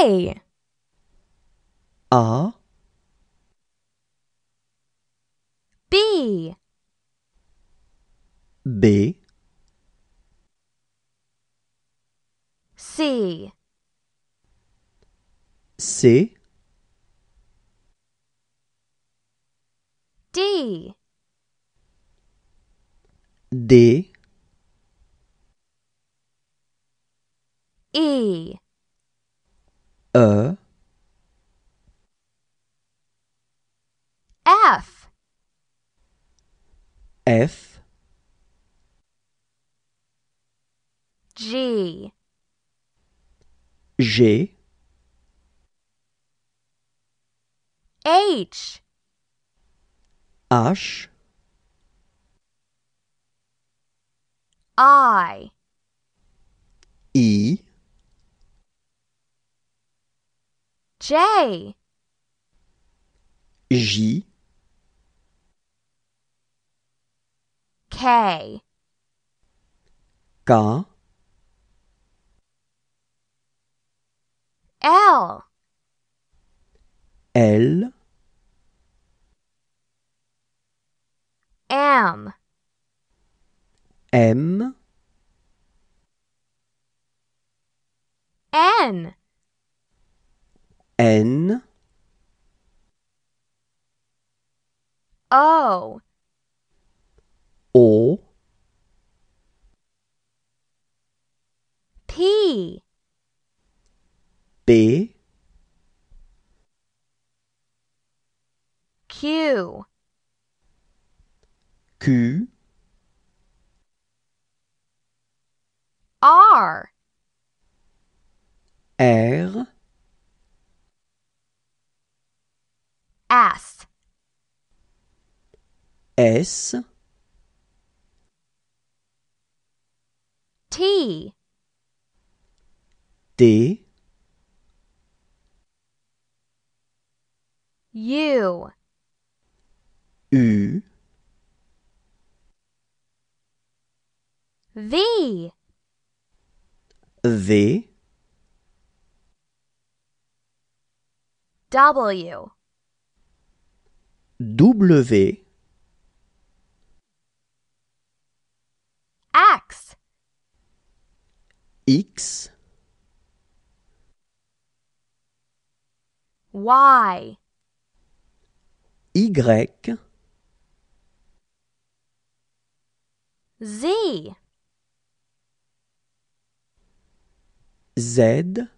Yay! A F F G G H H I J. J. K. K. L. L. M. M. N. N O O P B Q Q R R S. S. T. D. U. U. V. V. W. W X, X Y Y Z Z